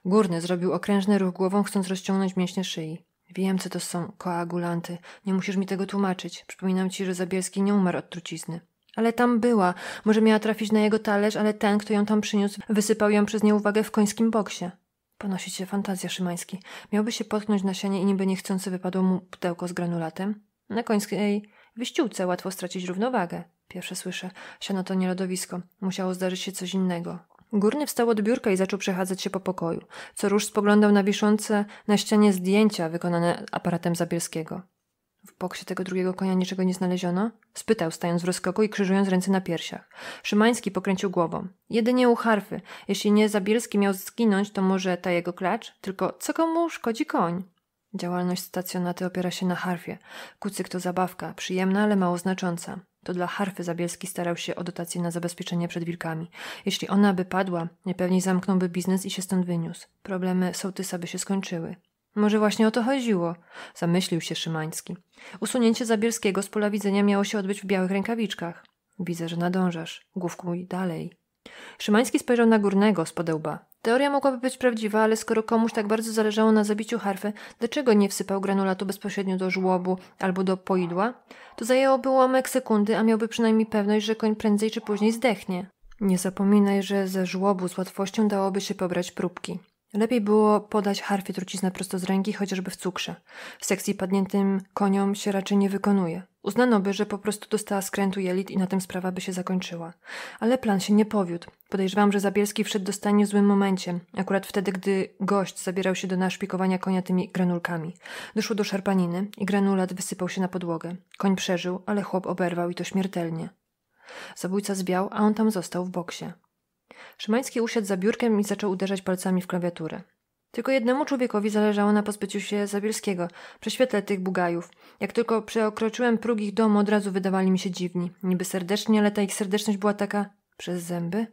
Górny zrobił okrężny ruch głową, chcąc rozciągnąć mięśnie szyi. Wiem, co to są koagulanty. Nie musisz mi tego tłumaczyć. Przypominam ci, że Zabielski nie umarł od trucizny. Ale tam była. Może miała trafić na jego talerz, ale ten, kto ją tam przyniósł, wysypał ją przez nieuwagę w końskim boksie. Ponosi się fantazja Szymański. Miałby się potknąć na sianie i niby niechcący wypadło mu pudełko z granulatem. Na końskiej wyściółce łatwo stracić równowagę. Pierwsze słyszę. Siano to nie lodowisko. Musiało zdarzyć się coś innego. Górny wstał od biurka i zaczął przechadzać się po pokoju. Co rusz spoglądał na wiszące na ścianie zdjęcia wykonane aparatem Zabielskiego. W boksie tego drugiego konia niczego nie znaleziono? Spytał, stając w rozkoku i krzyżując ręce na piersiach. Szymański pokręcił głową. Jedynie u harfy. Jeśli nie Zabielski miał zginąć, to może ta jego klacz? Tylko co komu szkodzi koń? Działalność stacjonaty opiera się na harfie. Kucyk to zabawka, przyjemna, ale mało znacząca. To dla harfy Zabielski starał się o dotację na zabezpieczenie przed wilkami. Jeśli ona by padła, niepewnie zamknąłby biznes i się stąd wyniósł. Problemy sołtysa by się skończyły. Może właśnie o to chodziło, zamyślił się Szymański. Usunięcie Zabielskiego z pola widzenia miało się odbyć w białych rękawiczkach. Widzę, że nadążasz. Główkuj dalej. Szymański spojrzał na górnego z podełba. Teoria mogłaby być prawdziwa, ale skoro komuś tak bardzo zależało na zabiciu harfy, dlaczego nie wsypał granulatu bezpośrednio do żłobu albo do poidła? To zajęłoby ułamek sekundy, a miałby przynajmniej pewność, że koń prędzej czy później zdechnie. Nie zapominaj, że ze żłobu z łatwością dałoby się pobrać próbki. Lepiej było podać harfie truciznę prosto z ręki, chociażby w cukrze. W sekcji padniętym koniom się raczej nie wykonuje. Uznano by, że po prostu dostała skrętu jelit i na tym sprawa by się zakończyła. Ale plan się nie powiódł. Podejrzewam, że Zabielski wszedł do stanie w złym momencie, akurat wtedy, gdy gość zabierał się do naszpikowania konia tymi granulkami. Doszło do szarpaniny i granulat wysypał się na podłogę. Koń przeżył, ale chłop oberwał i to śmiertelnie. Zabójca zbiał, a on tam został w boksie. Szymański usiadł za biurkiem i zaczął uderzać palcami w klawiaturę. Tylko jednemu człowiekowi zależało na pozbyciu się Zabielskiego, prześwietle tych bugajów. Jak tylko przeokroczyłem próg ich domu, od razu wydawali mi się dziwni. Niby serdecznie, ale ta ich serdeczność była taka przez zęby?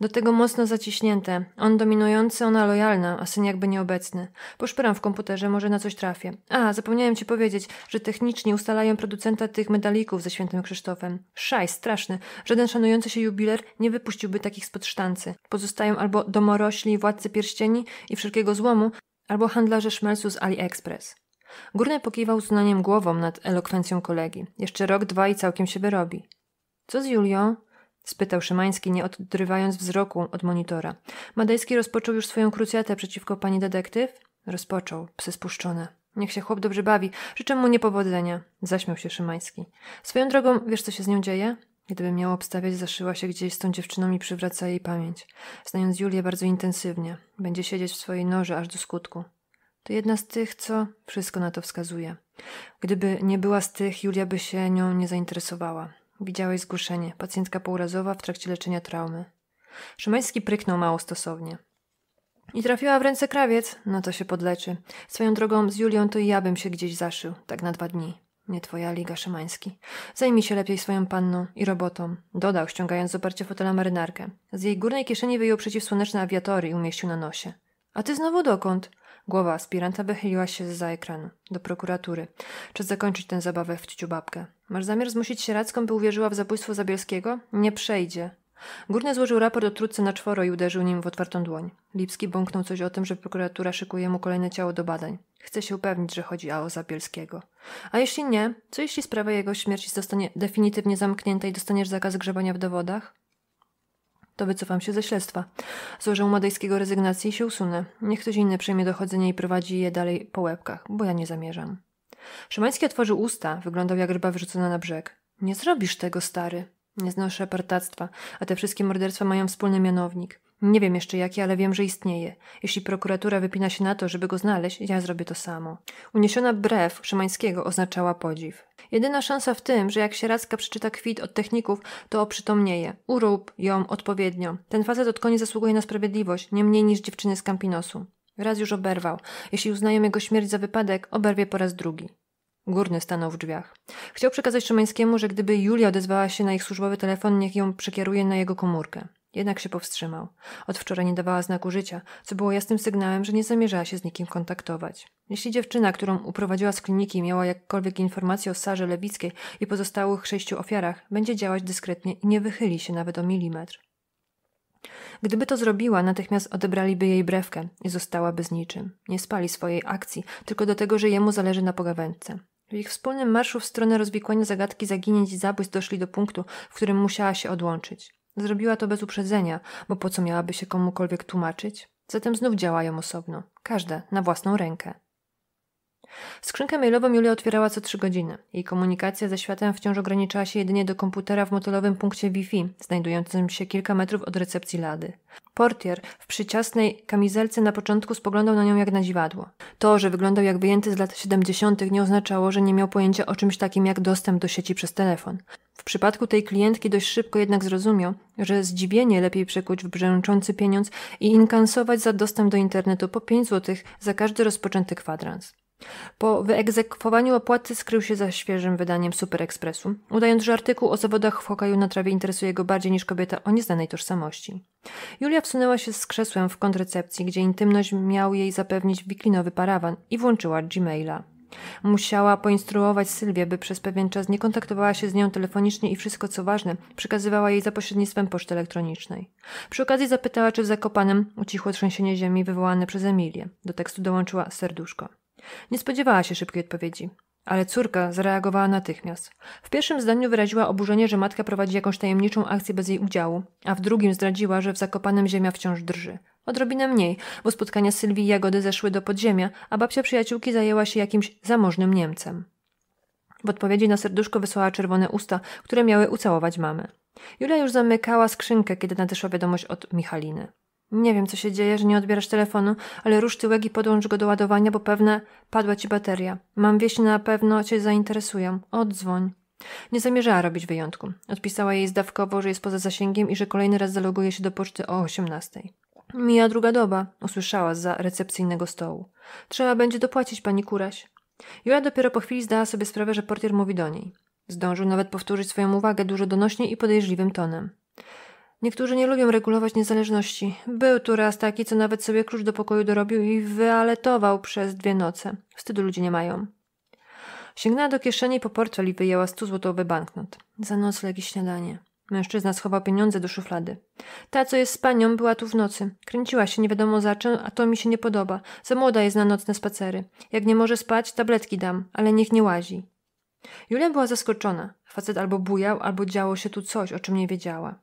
Do tego mocno zaciśnięte. On dominujący, ona lojalna, a syn jakby nieobecny. Poszperam w komputerze, może na coś trafię. A, zapomniałem ci powiedzieć, że technicznie ustalają producenta tych medalików ze świętym Krzysztofem. Szaj, straszny. Żaden szanujący się jubiler nie wypuściłby takich spod sztancy. Pozostają albo domorośli, władcy pierścieni i wszelkiego złomu, albo handlarze szmelsu z AliExpress. Górny pokiwał z głową nad elokwencją kolegi. Jeszcze rok, dwa i całkiem się wyrobi. Co z Julią? spytał Szymański, nie odrywając wzroku od monitora. Madejski rozpoczął już swoją krucjatę przeciwko pani detektyw? Rozpoczął, psy spuszczone. Niech się chłop dobrze bawi. Życzę mu niepowodzenia. Zaśmiał się Szymański. Swoją drogą, wiesz co się z nią dzieje? Gdyby miała obstawiać, zaszyła się gdzieś z tą dziewczyną i przywraca jej pamięć. Znając Julię bardzo intensywnie. Będzie siedzieć w swojej noży aż do skutku. To jedna z tych, co wszystko na to wskazuje. Gdyby nie była z tych, Julia by się nią nie zainteresowała. Widziałeś zgłoszenie. Pacjentka pourazowa w trakcie leczenia traumy. Szymański pryknął mało stosownie. I trafiła w ręce krawiec, no to się podleczy. Swoją drogą z Julią to i ja bym się gdzieś zaszył, tak na dwa dni. Nie twoja liga, Szymański. Zajmij się lepiej swoją panną i robotą. Dodał, ściągając z oparcia fotela marynarkę. Z jej górnej kieszeni wyjął przeciwsłoneczny awiatory i umieścił na nosie. A ty znowu dokąd? Głowa aspiranta wychyliła się za ekranu, do prokuratury. Czas zakończyć tę zabawę w ciuciu babkę. Masz zamiar zmusić Sieracką, by uwierzyła w zabójstwo Zabielskiego? Nie przejdzie. Górny złożył raport o trudce na czworo i uderzył nim w otwartą dłoń. Lipski bąknął coś o tym, że prokuratura szykuje mu kolejne ciało do badań. Chce się upewnić, że chodzi o Zabielskiego. A jeśli nie, co jeśli sprawa jego śmierci zostanie definitywnie zamknięta i dostaniesz zakaz grzebania w dowodach? to wycofam się ze śledztwa. Złożę Madejskiego rezygnacji i się usunę. Niech ktoś inny przejmie dochodzenie i prowadzi je dalej po łebkach, bo ja nie zamierzam. Szymański otworzył usta, wyglądał jak ryba wyrzucona na brzeg. Nie zrobisz tego, stary. Nie znoszę partactwa, a te wszystkie morderstwa mają wspólny mianownik. Nie wiem jeszcze jaki, ale wiem, że istnieje. Jeśli prokuratura wypina się na to, żeby go znaleźć, ja zrobię to samo. Uniesiona brew Szymańskiego oznaczała podziw. Jedyna szansa w tym, że jak Sieracka przeczyta kwit od techników, to oprzytomnieje. Urób ją odpowiednio. Ten facet od koni zasługuje na sprawiedliwość, nie mniej niż dziewczyny z Campinosu. Raz już oberwał. Jeśli uznają jego śmierć za wypadek, oberwie po raz drugi. Górny stanął w drzwiach. Chciał przekazać Szymańskiemu, że gdyby Julia odezwała się na ich służbowy telefon, niech ją przekieruje na jego komórkę. Jednak się powstrzymał. Od wczoraj nie dawała znaku życia, co było jasnym sygnałem, że nie zamierzała się z nikim kontaktować. Jeśli dziewczyna, którą uprowadziła z kliniki, miała jakkolwiek informacje o Sarze Lewickiej i pozostałych sześciu ofiarach, będzie działać dyskretnie i nie wychyli się nawet o milimetr. Gdyby to zrobiła, natychmiast odebraliby jej brewkę i zostałaby z niczym. Nie spali swojej akcji, tylko do tego, że jemu zależy na pogawędce. W ich wspólnym marszu w stronę rozwikłania zagadki zaginięć i zabójstw doszli do punktu, w którym musiała się odłączyć. Zrobiła to bez uprzedzenia, bo po co miałaby się komukolwiek tłumaczyć? Zatem znów działają osobno, każde na własną rękę. Skrzynkę mailową Julia otwierała co trzy godziny. Jej komunikacja ze światem wciąż ograniczała się jedynie do komputera w motelowym punkcie Wi-Fi, znajdującym się kilka metrów od recepcji Lady. Portier w przyciasnej kamizelce na początku spoglądał na nią jak na dziwadło. To, że wyglądał jak wyjęty z lat 70., nie oznaczało, że nie miał pojęcia o czymś takim jak dostęp do sieci przez telefon przypadku tej klientki dość szybko jednak zrozumiał, że zdziwienie lepiej przekuć w brzęczący pieniądz i inkansować za dostęp do internetu po 5 zł za każdy rozpoczęty kwadrans. Po wyegzekwowaniu opłaty skrył się za świeżym wydaniem Super Expressu, udając, że artykuł o zawodach w hokeju na trawie interesuje go bardziej niż kobieta o nieznanej tożsamości. Julia wsunęła się z krzesłem w kontrecepcji, gdzie intymność miał jej zapewnić wiklinowy parawan i włączyła Gmaila. Musiała poinstruować Sylwię, by przez pewien czas nie kontaktowała się z nią telefonicznie i wszystko co ważne przekazywała jej za pośrednictwem poczty elektronicznej. Przy okazji zapytała, czy w Zakopanem ucichło trzęsienie ziemi wywołane przez Emilię. Do tekstu dołączyła serduszko. Nie spodziewała się szybkiej odpowiedzi. Ale córka zareagowała natychmiast. W pierwszym zdaniu wyraziła oburzenie, że matka prowadzi jakąś tajemniczą akcję bez jej udziału, a w drugim zdradziła, że w zakopanym ziemia wciąż drży. Odrobinę mniej, bo spotkania Sylwii i Jagody zeszły do podziemia, a babcia przyjaciółki zajęła się jakimś zamożnym Niemcem. W odpowiedzi na serduszko wysłała czerwone usta, które miały ucałować mamę. Julia już zamykała skrzynkę, kiedy nadeszła wiadomość od Michaliny. Nie wiem, co się dzieje, że nie odbierasz telefonu, ale rusz tyłek i podłącz go do ładowania, bo pewne padła ci bateria. Mam wieści na pewno cię zainteresują. Odzwoń. Nie zamierzała robić wyjątku. Odpisała jej zdawkowo, że jest poza zasięgiem i że kolejny raz zaloguje się do poczty o osiemnastej. Mija druga doba, usłyszała za recepcyjnego stołu. Trzeba będzie dopłacić pani Kuraś. Jura dopiero po chwili zdała sobie sprawę, że portier mówi do niej. Zdążył nawet powtórzyć swoją uwagę dużo donośnie i podejrzliwym tonem. Niektórzy nie lubią regulować niezależności. Był tu raz taki, co nawet sobie klucz do pokoju dorobił i wyaletował przez dwie noce. Wstydu ludzie nie mają. Sięgnęła do kieszeni po portfel i wyjęła stu złotowy banknot. Za nocleg i śniadanie. Mężczyzna schował pieniądze do szuflady. Ta, co jest z panią, była tu w nocy. Kręciła się nie wiadomo za czym, a to mi się nie podoba. Za młoda jest na nocne spacery. Jak nie może spać, tabletki dam, ale niech nie łazi. Julia była zaskoczona. Facet albo bujał, albo działo się tu coś, o czym nie wiedziała.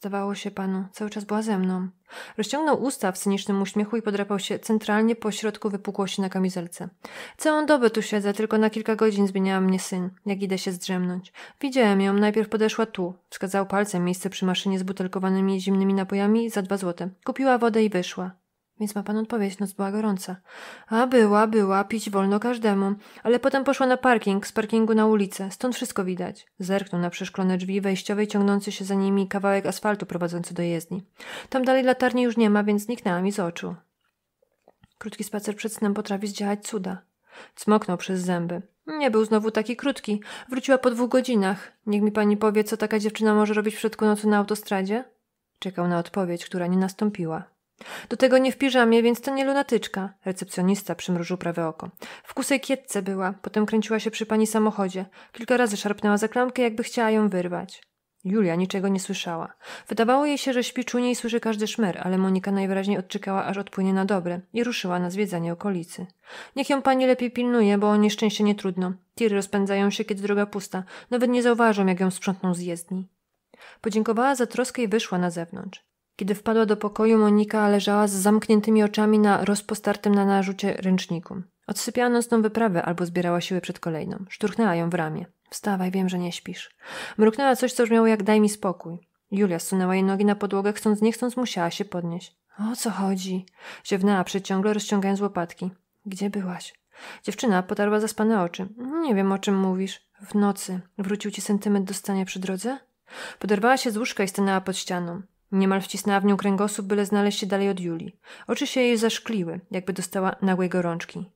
Zdawało się panu, cały czas była ze mną. Rozciągnął usta w cynicznym uśmiechu i podrapał się centralnie po środku wypukłości na kamizelce. Całą dobę tu siedzę, tylko na kilka godzin zmieniała mnie syn, jak idę się zdrzemnąć. Widziałem ją, najpierw podeszła tu. Wskazał palcem miejsce przy maszynie z butelkowanymi zimnymi napojami za dwa złote. Kupiła wodę i wyszła. Więc ma pan odpowiedź, noc była gorąca. A była, była, pić wolno każdemu. Ale potem poszła na parking, z parkingu na ulicę, stąd wszystko widać. Zerknął na przeszklone drzwi wejściowej, ciągnący się za nimi kawałek asfaltu prowadzący do jezdni. Tam dalej latarni już nie ma, więc zniknęła mi z oczu. Krótki spacer przed snem potrafi zdziałać cuda. Cmoknął przez zęby. Nie był znowu taki krótki. Wróciła po dwóch godzinach. Niech mi pani powie, co taka dziewczyna może robić w środku nocy na autostradzie? Czekał na odpowiedź, która nie nastąpiła. Do tego nie w piżamie, więc to nie lunatyczka. Recepcjonista przymrużył prawe oko. W kusej kietce była, potem kręciła się przy pani samochodzie. Kilka razy szarpnęła za klamkę, jakby chciała ją wyrwać. Julia niczego nie słyszała. Wydawało jej się, że śpi czujnie i słyszy każdy szmer, ale Monika najwyraźniej odczekała, aż odpłynie na dobre i ruszyła na zwiedzanie okolicy. Niech ją pani lepiej pilnuje, bo o nieszczęście nie trudno. Tiry rozpędzają się, kiedy droga pusta. Nawet nie zauważą, jak ją sprzątną z jezdni. Podziękowała za troskę i wyszła na zewnątrz. Kiedy wpadła do pokoju, Monika leżała z zamkniętymi oczami na rozpostartym na narzucie ręczniku. Odsypiała nocną wyprawę albo zbierała siły przed kolejną. Szturchnęła ją w ramię. Wstawaj, wiem, że nie śpisz. Mruknęła coś, co brzmiało jak daj mi spokój. Julia zsunęła jej nogi na podłogę, chcąc nie chcąc musiała się podnieść. O co chodzi? Ziewnęła przeciągle, rozciągając łopatki. Gdzie byłaś? Dziewczyna potarła zaspane oczy. Nie wiem, o czym mówisz. W nocy. Wrócił ci sentyment do stania przy drodze? Poderwała się z łóżka i stanęła pod ścianą. Niemal wcisnęła w nią kręgosłup, byle znaleźć się dalej od Julii. Oczy się jej zaszkliły, jakby dostała nagłej gorączki.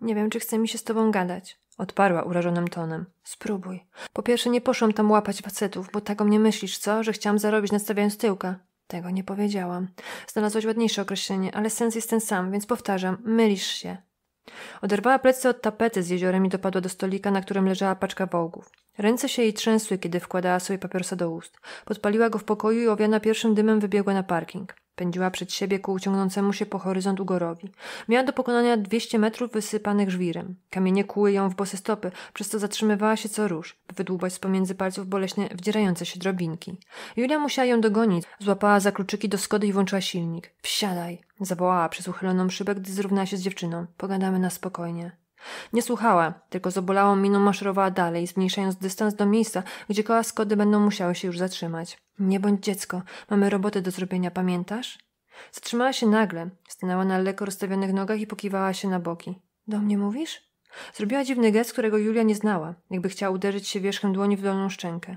Nie wiem, czy chce mi się z tobą gadać, odparła urażonym tonem. Spróbuj. Po pierwsze, nie poszłam tam łapać facetów, bo tak o mnie myślisz, co? Że chciałam zarobić nastawiając tyłka. Tego nie powiedziałam. Znalazłaś ładniejsze określenie, ale sens jest ten sam, więc powtarzam, mylisz się. Oderwała plecy od tapety z jeziorem i dopadła do stolika, na którym leżała paczka wołgów. Ręce się jej trzęsły, kiedy wkładała sobie papierosa do ust. Podpaliła go w pokoju i owiana pierwszym dymem wybiegła na parking. Pędziła przed siebie ku ciągnącemu się po horyzont ugorowi. Miała do pokonania 200 metrów wysypanych żwirem. Kamienie kłuły ją w bose stopy, przez co zatrzymywała się co róż, by wydłubać z pomiędzy palców boleśnie wdzierające się drobinki. Julia musiała ją dogonić. Złapała za kluczyki do skody i włączyła silnik. Wsiadaj! Zawołała przez uchyloną szybę, gdy zrównała się z dziewczyną. Pogadamy na spokojnie. Nie słuchała, tylko z obolałą miną maszerowała dalej, zmniejszając dystans do miejsca, gdzie koła Skody będą musiały się już zatrzymać. Nie bądź dziecko, mamy roboty do zrobienia, pamiętasz? Zatrzymała się nagle, stanęła na lekko rozstawionych nogach i pokiwała się na boki. Do mnie mówisz? Zrobiła dziwny gest, którego Julia nie znała, jakby chciała uderzyć się wierzchem dłoni w dolną szczękę.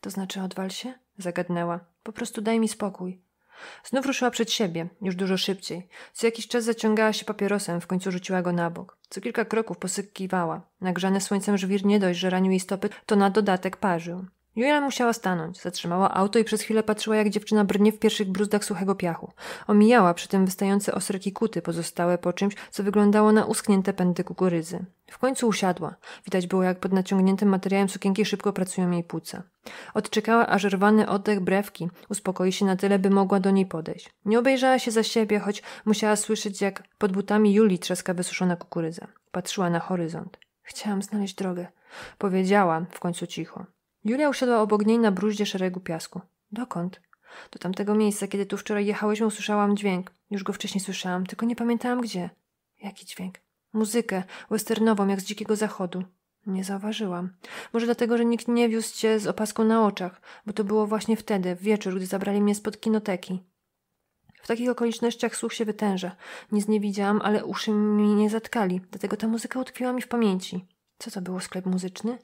To znaczy odwal się? Zagadnęła. Po prostu daj mi spokój. Znów ruszyła przed siebie, już dużo szybciej. Co jakiś czas zaciągała się papierosem, w końcu rzuciła go na bok. Co kilka kroków posykiwała. Nagrzany słońcem żwir nie dość, że ranił jej stopy, to na dodatek parzył. Julia musiała stanąć, zatrzymała auto i przez chwilę patrzyła, jak dziewczyna brnie w pierwszych bruzdach suchego piachu. Omijała przy tym wystające osryki kuty pozostałe po czymś, co wyglądało na uschnięte pędy kukurydzy. W końcu usiadła. Widać było, jak pod naciągniętym materiałem sukienki szybko pracują jej płuca. Odczekała, aż rwany oddech brewki uspokoi się na tyle, by mogła do niej podejść. Nie obejrzała się za siebie, choć musiała słyszeć, jak pod butami Julii trzaska wysuszona kukurydza. Patrzyła na horyzont. Chciałam znaleźć drogę. Powiedziała w końcu cicho. Julia usiadła obok niej na bruździe szeregu piasku. Dokąd? Do tamtego miejsca, kiedy tu wczoraj jechałyśmy, usłyszałam dźwięk. Już go wcześniej słyszałam, tylko nie pamiętałam gdzie. Jaki dźwięk? Muzykę, westernową, jak z dzikiego zachodu. Nie zauważyłam. Może dlatego, że nikt nie wiózł cię z opaską na oczach, bo to było właśnie wtedy, w wieczór, gdy zabrali mnie spod kinoteki. W takich okolicznościach słuch się wytęża. Nic nie widziałam, ale uszy mi nie zatkali, dlatego ta muzyka utkwiła mi w pamięci. Co to było sklep muzyczny?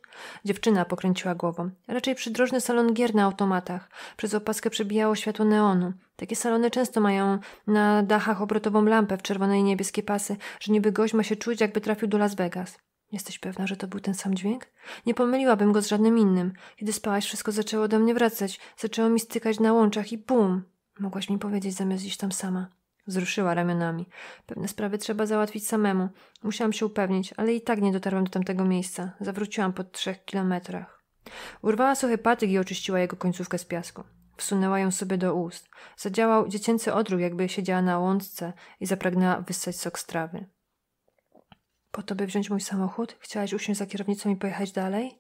Dziewczyna pokręciła głową. Raczej przydrożny salon gier na automatach. Przez opaskę przebijało światło neonu. Takie salony często mają na dachach obrotową lampę w czerwonej i niebieskie pasy, że niby gość ma się czuć, jakby trafił do Las Vegas. Jesteś pewna, że to był ten sam dźwięk? Nie pomyliłabym go z żadnym innym. Kiedy spałaś, wszystko zaczęło do mnie wracać. Zaczęło mi stykać na łączach i bum! Mogłaś mi powiedzieć zamiast iść tam sama. Wzruszyła ramionami. Pewne sprawy trzeba załatwić samemu. Musiałam się upewnić, ale i tak nie dotarłam do tamtego miejsca. Zawróciłam po trzech kilometrach. Urwała suchy patyk i oczyściła jego końcówkę z piasku. Wsunęła ją sobie do ust. Zadziałał dziecięcy odruch, jakby siedziała na łądce i zapragnęła wyssać sok z trawy. Po to, by wziąć mój samochód? Chciałaś usiąść za kierownicą i pojechać dalej?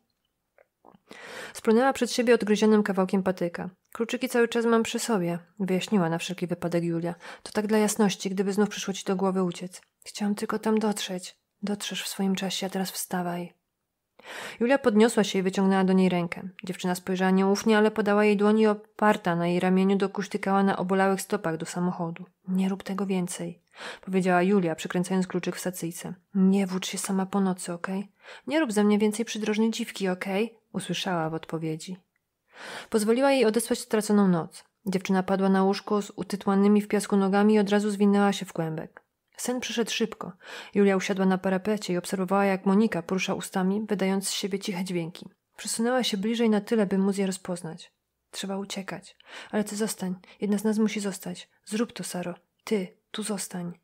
Splunęła przed siebie odgryzionym kawałkiem patyka. Kluczyki cały czas mam przy sobie, wyjaśniła na wszelki wypadek Julia. To tak dla jasności, gdyby znów przyszło ci do głowy uciec. Chciałam tylko tam dotrzeć. Dotrzesz w swoim czasie, a teraz wstawaj. Julia podniosła się i wyciągnęła do niej rękę. Dziewczyna spojrzała nieufnie, ale podała jej dłoni oparta na jej ramieniu dokuśtykała na obolałych stopach do samochodu. Nie rób tego więcej, powiedziała Julia, przykręcając kluczyk w stacyjce. Nie włócz się sama po nocy, okej? Okay? Nie rób ze mnie więcej przydrożnej dziwki, okej? Okay? usłyszała w odpowiedzi. Pozwoliła jej odesłać straconą noc. Dziewczyna padła na łóżko z utytłanymi w piasku nogami i od razu zwinęła się w kłębek. Sen przyszedł szybko. Julia usiadła na parapecie i obserwowała, jak Monika porusza ustami, wydając z siebie ciche dźwięki. Przesunęła się bliżej na tyle, by móc je rozpoznać. Trzeba uciekać. Ale ty zostań. Jedna z nas musi zostać. Zrób to, Saro. Ty, tu zostań.